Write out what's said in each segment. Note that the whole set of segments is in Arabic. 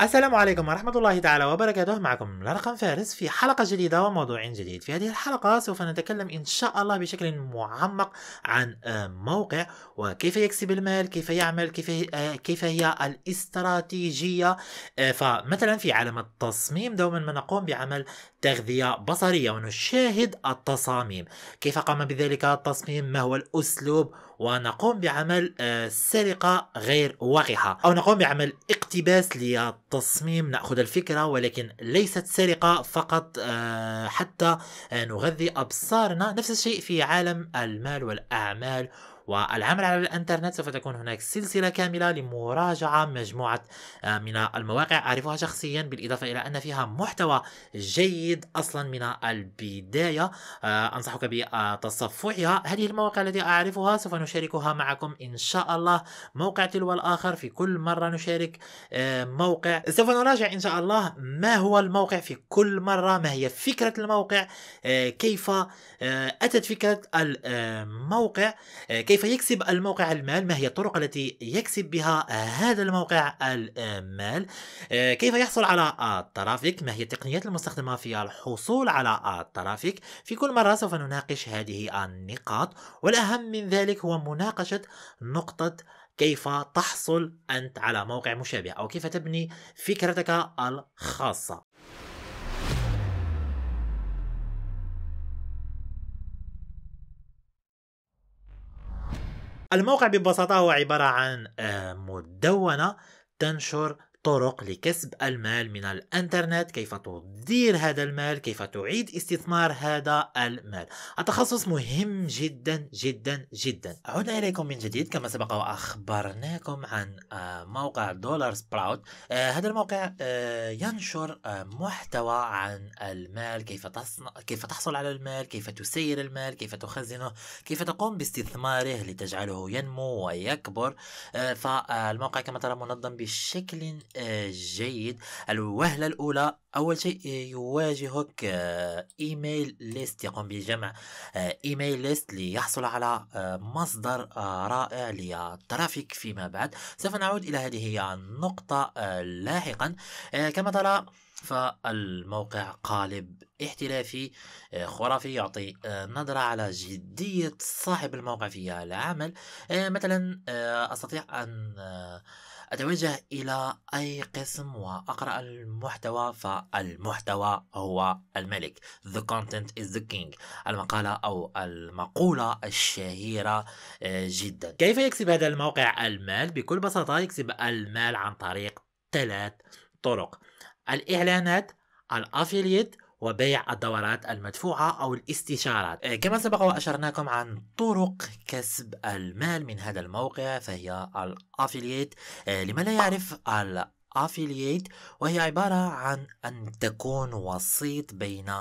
السلام عليكم ورحمة الله تعالى وبركاته معكم رقم فارس في حلقة جديدة وموضوع جديد في هذه الحلقة سوف نتكلم إن شاء الله بشكل معمق عن آه، موقع وكيف يكسب المال كيف يعمل كيف آه، كيف هي الاستراتيجية آه، فمثلا في عالم التصميم دوما ما نقوم بعمل تغذية بصرية ونشاهد التصاميم كيف قام بذلك التصميم ما هو الأسلوب ونقوم بعمل آه، سرقة غير واضحة أو نقوم بعمل اقتباس للتصميم نأخذ الفكرة ولكن ليست سرقة فقط آه، حتى نغذي أبصارنا نفس الشيء في عالم المال والأعمال والعمل على الانترنت سوف تكون هناك سلسله كامله لمراجعه مجموعه آه، من المواقع اعرفها شخصيا بالاضافه الى ان فيها محتوى جيد اصلا من البدايه آه، انصحك بتصفحها هذه المواقع التي اعرفها سوف نشاركها معكم ان شاء الله موقع تلو الاخر في كل مره نشارك آه، موقع سوف نراجع ان شاء الله ما هو الموقع في كل مره ما هي فكره الموقع كيف اتت فكره الموقع كيف كيف يكسب الموقع المال ما هي الطرق التي يكسب بها هذا الموقع المال آه، كيف يحصل على الترافيك ما هي التقنيات المستخدمة في الحصول على الترافيك في كل مرة سوف نناقش هذه النقاط والأهم من ذلك هو مناقشة نقطة كيف تحصل أنت على موقع مشابه أو كيف تبني فكرتك الخاصة الموقع ببساطة هو عبارة عن آه، مدونة تنشر طرق لكسب المال من الانترنت كيف تدير هذا المال كيف تعيد استثمار هذا المال التخصص مهم جدا جدا جدا عدنا اليكم من جديد كما سبق واخبرناكم عن آه، موقع دولار سبراوت آه، هذا الموقع آه، ينشر محتوى عن المال كيف تصنع كيف تحصل على المال كيف تسير المال كيف تخزنه كيف تقوم باستثماره لتجعله ينمو ويكبر فالموقع كما ترى منظم بشكل جيد الوهلة الأولى أول شيء يواجهك آه، إيميل ليست يقوم بجمع آه، إيميل ليست ليحصل على آه، مصدر رائع للترافيك فيما بعد سوف نعود إلى هذه النقطة لاحقا كما ترى فالموقع قالب احتلافي آه، خرافي يعطي آه، نظرة على جدية صاحب الموقع في العمل آه، مثلا أستطيع أن أتوجه إلى أي قسم وأقرأ المحتوى فالمحتوى هو الملك The content is the king المقالة أو المقولة الشهيرة جدا كيف يكسب هذا الموقع المال؟ بكل بساطة يكسب المال عن طريق ثلاث طرق الإعلانات الأفيليت وبيع الدورات المدفوعة أو الاستشارات آه، كما سبق وأشرناكم عن طرق كسب المال من هذا الموقع فهي الأفيليت آه، لمن لا يعرف affiliate وهي عبارة عن أن تكون وسيط بين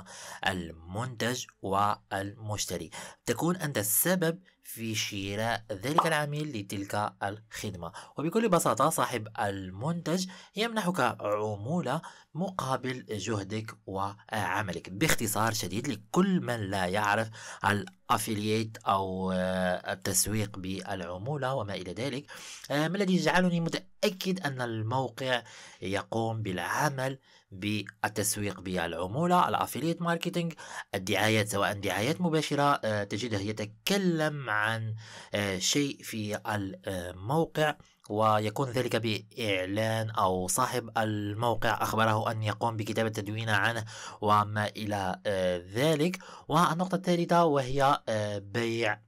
المنتج والمشتري تكون أنت السبب في شراء ذلك العميل لتلك الخدمة وبكل بساطة صاحب المنتج يمنحك عمولة مقابل جهدك وعملك باختصار شديد لكل من لا يعرف الأفلييت او آه، التسويق بالعموله وما الى ذلك آه، ما الذي يجعلني متاكد ان الموقع يقوم بالعمل بالتسويق بالعمولة الافيليت ماركتينج الدعايات سواء دعايات مباشرة آه، تجده يتكلم عن آه، شيء في الموقع ويكون ذلك بإعلان أو صاحب الموقع أخبره أن يقوم بكتابة تدوينة عنه وما إلى آه، ذلك والنقطة الثالثة وهي بيع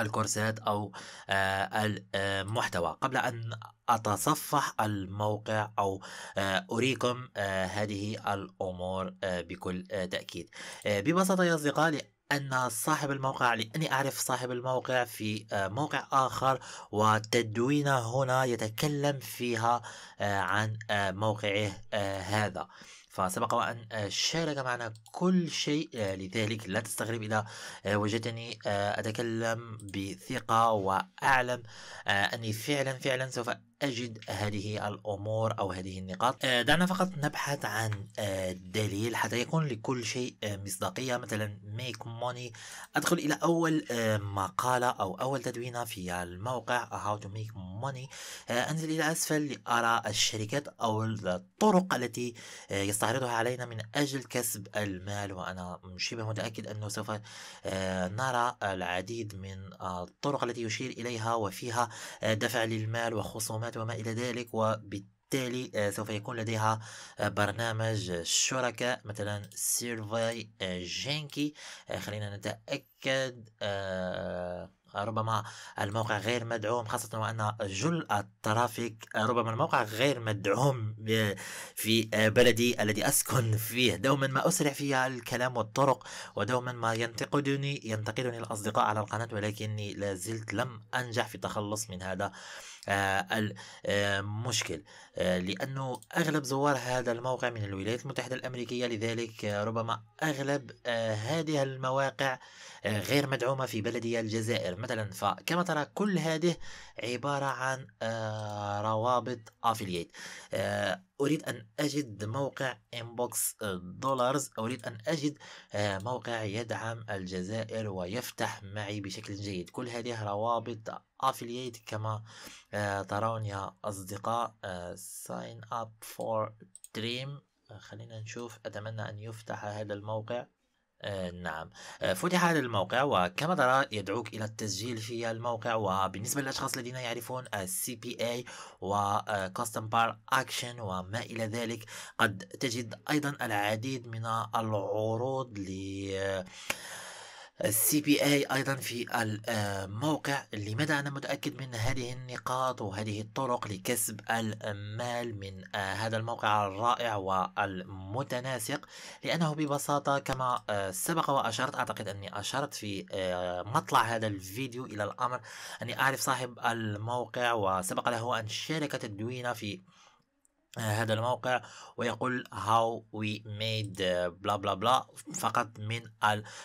الكورسات أو آه، المحتوى آه، قبل أن أتصفح الموقع أو آه، أريكم هذه الأمور بكل تأكيد ببساطة يا أصدقائي أن صاحب الموقع لأني أعرف صاحب الموقع في موقع آخر وتدوينه هنا يتكلم فيها عن موقعه هذا فسبق وأن آه، شارك معنا كل شيء آه، لذلك لا تستغرب إذا آه، وجدتني أتكلم بثقة وأعلم أني فعلا فعلا سوف أجد هذه الأمور أو هذه النقاط آه، دعنا فقط نبحث عن آه، دليل حتى يكون لكل شيء آه، مصداقية مثلا make money أدخل إلى أول مقالة أو أول تدوينة في الموقع how to make money أنزل إلى أسفل لأرى الشركات أو الطرق التي يستعرضها علينا من أجل كسب المال وأنا شبه متأكد أنه سوف نرى العديد من الطرق التي يشير إليها وفيها دفع للمال وخصومات الخدمات وما إلى ذلك وبالتالي آه، سوف يكون لديها آه، برنامج شركاء مثلا سيرفاي آه، جينكي خلينا نتأكد ربما الموقع غير مدعوم خاصة وأن جل الترافيك ربما الموقع غير مدعوم في بلدي الذي أسكن فيه دوما ما أسرع فيها الكلام والطرق ودوما ما ينتقدني ينتقدني الأصدقاء على القناة ولكني لازلت لم أنجح في التخلص من هذا آه، المشكل آه، آه، لأنه أغلب زوار هذا الموقع من الولايات المتحدة الأمريكية لذلك ربما أغلب هذه المواقع غير مدعومة في بلدي الجزائر مثلا فكما ترى كل هذه عبارة عن روابط أفلييت أريد أن أجد موقع إنبوكس دولارز أريد أن أجد موقع يدعم الجزائر ويفتح معي بشكل جيد كل هذه روابط افلييت كما آه، ترون يا أصدقاء ساين اب فور دريم خلينا نشوف أتمنى أن يفتح هذا الموقع آه، نعم آه، فتح هذا الموقع وكما ترى يدعوك الى التسجيل في الموقع وبالنسبه للاشخاص الذين يعرفون السي بي اي وكاستم بار اكشن وما الى ذلك قد تجد ايضا العديد من العروض ل السي بي اي ايضا في الموقع لماذا انا متاكد من هذه النقاط وهذه الطرق لكسب المال من هذا الموقع الرائع والمتناسق لانه ببساطه كما سبق واشرت اعتقد اني اشرت في مطلع هذا الفيديو الى الامر اني اعرف صاحب الموقع وسبق له ان شارك تدوينه في هذا الموقع ويقول how we made بلا بلا بلا فقط من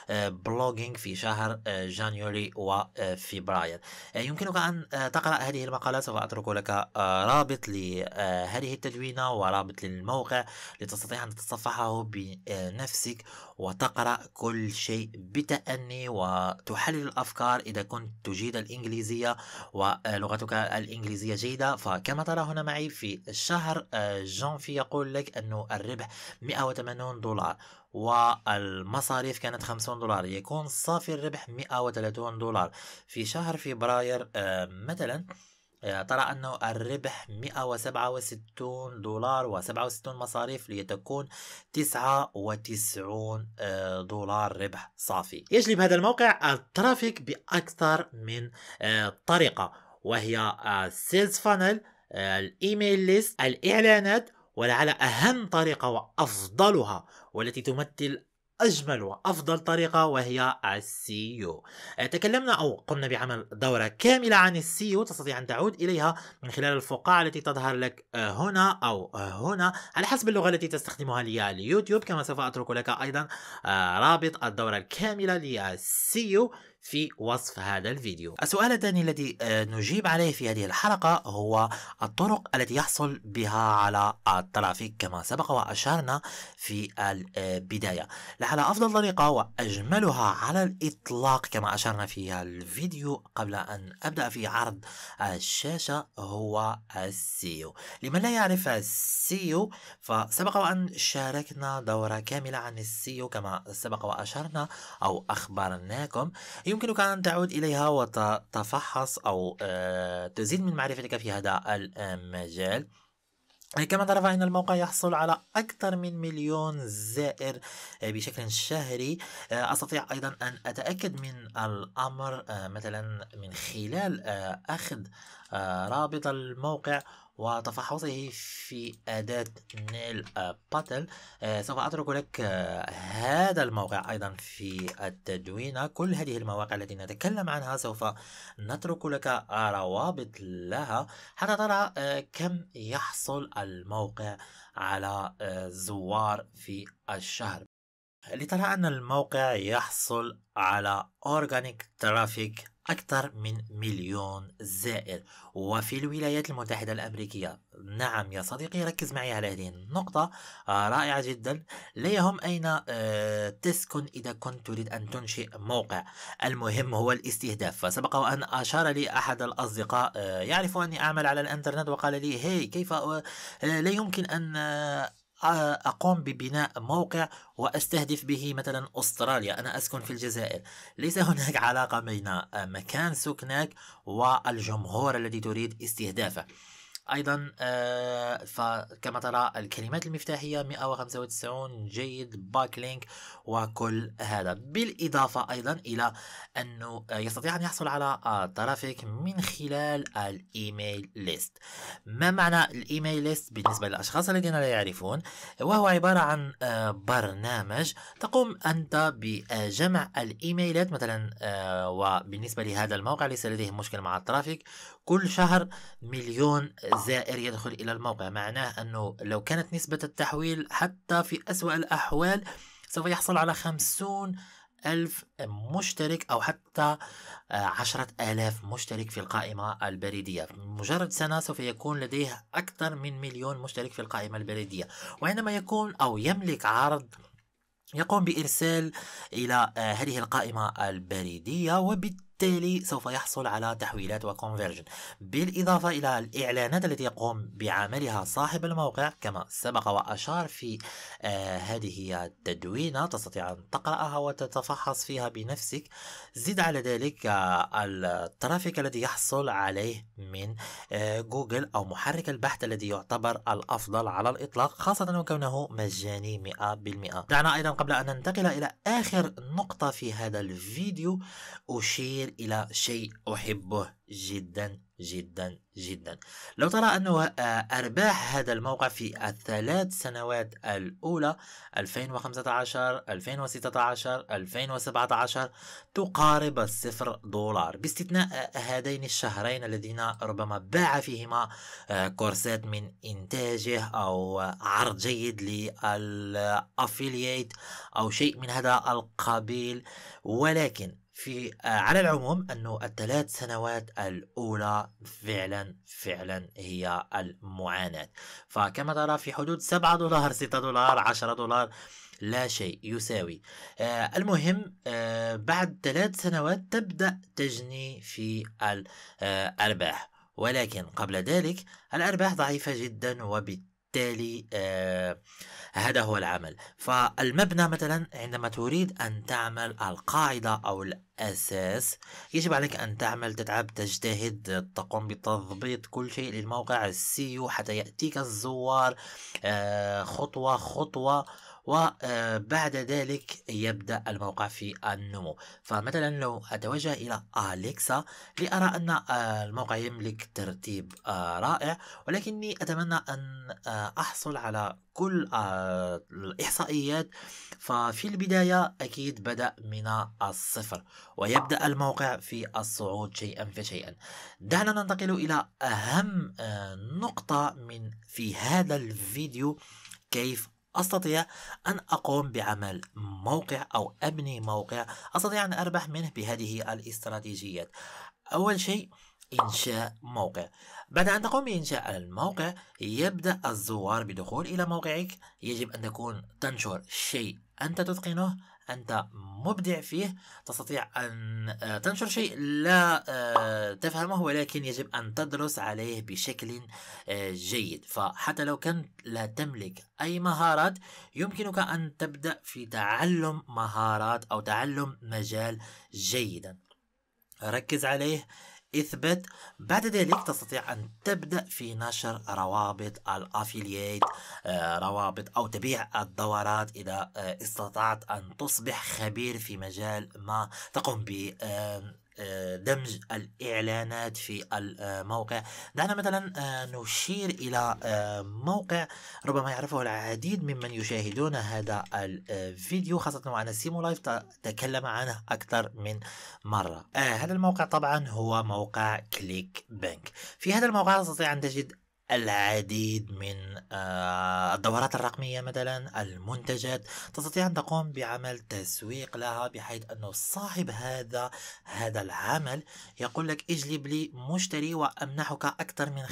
البلوجينج آه، في شهر آه، جانيوري وفبراير آه، يمكنك أن تقرأ هذه المقالات سوف أترك لك رابط لهذه التدوينة ورابط للموقع لتستطيع أن تتصفحه بنفسك وتقرأ كل شيء بتأني وتحلل الأفكار إذا كنت تجيد الإنجليزية ولغتك الإنجليزية جيدة فكما ترى هنا معي في الشهر جون في يقول لك أنه الربح 180 دولار والمصاريف كانت 50 دولار يكون صافي الربح 130 دولار في شهر فبراير آه، مثلا آه، ترى أنه الربح 167 دولار و67 مصاريف لتكون 99 آه، دولار ربح صافي يجلب هذا الموقع الترافيك بأكثر من طريقة وهي سيلز فانل الايميل ليست الاعلانات ولا على اهم طريقه وافضلها والتي تمثل أجمل وأفضل طريقة وهي السيو تكلمنا أو قمنا بعمل دورة كاملة عن السيو تستطيع أن تعود إليها من خلال الفقاعة التي تظهر لك هنا أو هنا على حسب اللغة التي تستخدمها لليوتيوب كما سوف أترك لك أيضا آه، رابط الدورة الكاملة للسيو في وصف هذا الفيديو السؤال الثاني الذي آه، نجيب عليه في هذه الحلقة هو الطرق التي يحصل بها على الترافيك كما سبق وأشرنا في البداية لعل أفضل طريقة وأجملها على الإطلاق كما أشرنا في الفيديو قبل أن أبدأ في عرض الشاشة هو السيو لمن لا يعرف السيو فسبق وأن شاركنا دورة كاملة عن السيو كما سبق وأشرنا أو أخبرناكم يمكنك أن تعود إليها وتتفحص أو آه، تزيد من معرفتك في هذا المجال كما ترى فإن الموقع يحصل على أكثر من مليون زائر آه، بشكل شهري آه، أستطيع أيضا أن أتأكد من الأمر مثلا من خلال أخذ آه، رابط الموقع وتفحصه في أداة نيل آه، باتل آه، سوف أترك لك هذا الموقع أيضا في التدوينة كل هذه المواقع التي نتكلم عنها سوف نترك لك روابط لها حتى ترى كم يحصل الموقع على زوار في الشهر لترى أن الموقع يحصل على organic ترافيك أكثر من مليون زائر وفي الولايات المتحدة الأمريكية نعم يا صديقي ركز معي على هذه النقطة آه، رائعة جدا لا يهم أين آه، تسكن إذا كنت تريد أن تنشئ موقع المهم هو الاستهداف فسبق وأن أشار لي أحد الأصدقاء آه، يعرف أني أعمل على الإنترنت وقال لي هي كيف لا يمكن أن أقوم ببناء موقع وأستهدف به مثلا أستراليا أنا أسكن في الجزائر ليس هناك علاقة بين مكان سكنك والجمهور الذي تريد استهدافه أيضا آه، فكما ترى الكلمات المفتاحية 195 جيد باك لينك وكل هذا بالإضافة أيضا إلى أنه آه، يستطيع أن يحصل على آه، ترافيك من خلال الإيميل ليست ما معنى الإيميل ليست بالنسبة للأشخاص الذين لا يعرفون وهو عبارة عن برنامج تقوم أنت بجمع الإيميلات مثلا وبالنسبة لهذا الموقع ليس لديه مشكل مع الترافيك كل شهر مليون زائر يدخل إلى الموقع معناه أنه لو كانت نسبة التحويل حتى في أسوأ الأحوال سوف يحصل على خمسون ألف مشترك أو حتى عشرة آلاف مشترك في القائمة البريدية مجرد سنة سوف يكون لديه أكثر من مليون مشترك في القائمة البريدية وعندما يكون أو يملك عرض يقوم بإرسال إلى آه، هذه القائمة البريدية وبالتالي وبالتالي سوف يحصل على تحويلات وكونفرجن بالإضافة إلى الإعلانات التي يقوم بعملها صاحب الموقع كما سبق وأشار في آه هذه التدوينة تستطيع أن تقرأها وتتفحص فيها بنفسك زد على ذلك آه الترافيك الذي يحصل عليه من آه جوجل أو محرك البحث الذي يعتبر الأفضل على الإطلاق خاصة وكونه مجاني 100% دعنا أيضا قبل أن ننتقل إلى آخر نقطة في هذا الفيديو أشير إلى شيء أحبه جدا جدا جدا لو ترى أنه آه، أرباح هذا الموقع في الثلاث سنوات الأولى 2015 2016 2017 تقارب الصفر دولار باستثناء آه، هذين الشهرين الذين ربما باع فيهما آه، كورسات من إنتاجه أو عرض جيد للافيليت أو شيء من هذا القبيل ولكن في آه، على العموم أنه الثلاث سنوات الأولى فعلا فعلا هي المعاناة فكما ترى في حدود 7 دولار 6 دولار 10 دولار لا شيء يساوي آه المهم آه بعد ثلاث سنوات تبدأ تجني في آه، الأرباح ولكن قبل ذلك الأرباح ضعيفة جدا وبالتالي وبالتالي آه، هذا هو العمل فالمبنى مثلا عندما تريد أن تعمل القاعدة أو الأساس يجب عليك أن تعمل تتعب تجتهد تقوم بتضبيط كل شيء للموقع السيو حتى يأتيك الزوار آه، خطوة خطوة وبعد ذلك يبدأ الموقع في النمو فمثلا لو أتوجه إلى أليكسا لأرى أن الموقع يملك ترتيب رائع ولكني أتمنى أن أحصل على كل الإحصائيات ففي البداية أكيد بدأ من الصفر ويبدأ الموقع في الصعود شيئا فشيئا دعنا ننتقل إلى أهم نقطة من في هذا الفيديو كيف أستطيع أن أقوم بعمل موقع أو أبني موقع أستطيع أن أربح منه بهذه الاستراتيجيات أول شيء إنشاء موقع بعد أن تقوم بإنشاء الموقع يبدأ الزوار بدخول إلى موقعك يجب أن تكون تنشر شيء أنت تتقنه أنت مبدع فيه تستطيع أن آه، تنشر شيء لا آه، تفهمه ولكن يجب أن تدرس عليه بشكل آه، جيد فحتى لو كنت لا تملك أي مهارات يمكنك أن تبدأ في تعلم مهارات أو تعلم مجال جيدا ركز عليه اثبت بعد ذلك تستطيع أن تبدأ في نشر روابط الافيليت آه، روابط أو تبيع الدورات إذا آه، استطعت أن تصبح خبير في مجال ما تقوم به آه، دمج الإعلانات في الموقع دعنا مثلا آه، نشير إلى آه، موقع ربما يعرفه العديد ممن يشاهدون هذا الفيديو خاصة وأن سيمو لايف تكلم عنه أكثر من مرة هذا الموقع طبعا هو موقع كليك بنك في هذا الموقع تستطيع أن تجد العديد من آه، الدورات الرقمية مثلا المنتجات تستطيع أن تقوم بعمل تسويق لها بحيث أنه صاحب هذا هذا العمل يقول لك اجلب لي مشتري وأمنحك أكثر من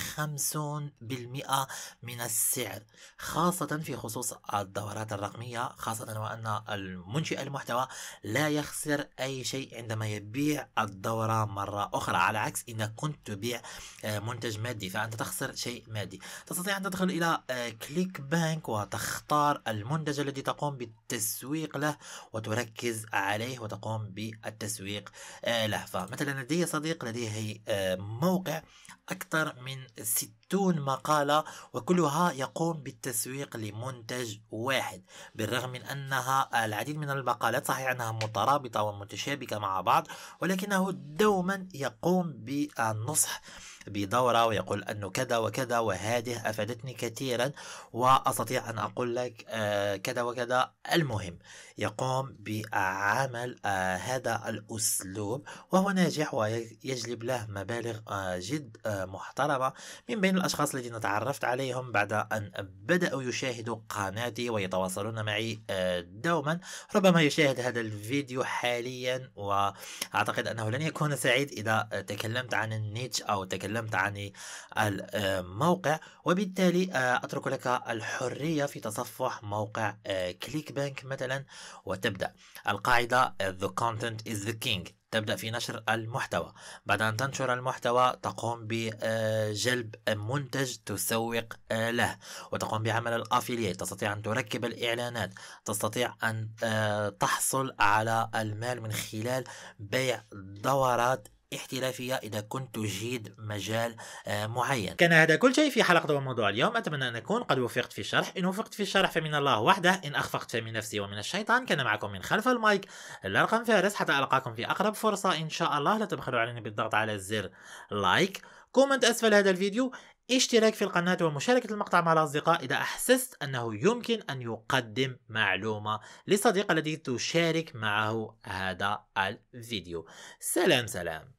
50% من السعر خاصة في خصوص الدورات الرقمية خاصة وأن المنشئ المحتوى لا يخسر أي شيء عندما يبيع الدورة مرة أخرى على عكس إذا كنت تبيع آه، منتج مادي فأنت تخسر شيء مادي تستطيع أن تدخل إلى آه، كليك بانك وتختار المنتج الذي تقوم بالتسويق له وتركز عليه وتقوم بالتسويق آه، له فمثلا لدي صديق لديه آه، موقع أكثر من 60 مقالة وكلها يقوم بالتسويق لمنتج واحد بالرغم من أنها العديد من المقالات صحيح أنها مترابطة ومتشابكة مع بعض ولكنه دوما يقوم بالنصح بدورة ويقول أنه كذا وكذا وهذه أفادتني كثيرا وأستطيع أن أقول لك آه، كذا وكذا المهم يقوم بعمل آه، هذا الأسلوب وهو ناجح ويجلب له مبالغ آه، جد محترمة من بين الأشخاص الذين تعرفت عليهم بعد أن بدأوا يشاهدوا قناتي ويتواصلون معي دوما ربما يشاهد هذا الفيديو حاليا وأعتقد أنه لن يكون سعيد إذا تكلمت عن النيتش أو تكلمت تكلمت عن الموقع وبالتالي آه، أترك لك الحرية في تصفح موقع آه، كليك بانك مثلا وتبدأ القاعدة آه، the content is the king تبدأ في نشر المحتوى بعد أن تنشر المحتوى تقوم بجلب منتج تسوق له وتقوم بعمل الأفيليت تستطيع أن تركب الإعلانات تستطيع أن تحصل على المال من خلال بيع دورات احترافية إذا كنت تجيد مجال آه، معين كان هذا كل شيء في حلقة وموضوع اليوم أتمنى أن أكون قد وفقت في الشرح إن وفقت في الشرح فمن الله وحده إن أخفقت فمن نفسي ومن الشيطان كان معكم من خلف المايك الرقم فارس حتى ألقاكم في أقرب فرصة إن شاء الله لا تبخلوا علينا بالضغط على الزر لايك كومنت أسفل هذا الفيديو اشتراك في القناة ومشاركة المقطع مع الأصدقاء إذا أحسست أنه يمكن أن يقدم معلومة لصديق الذي تشارك معه هذا الفيديو سلام سلام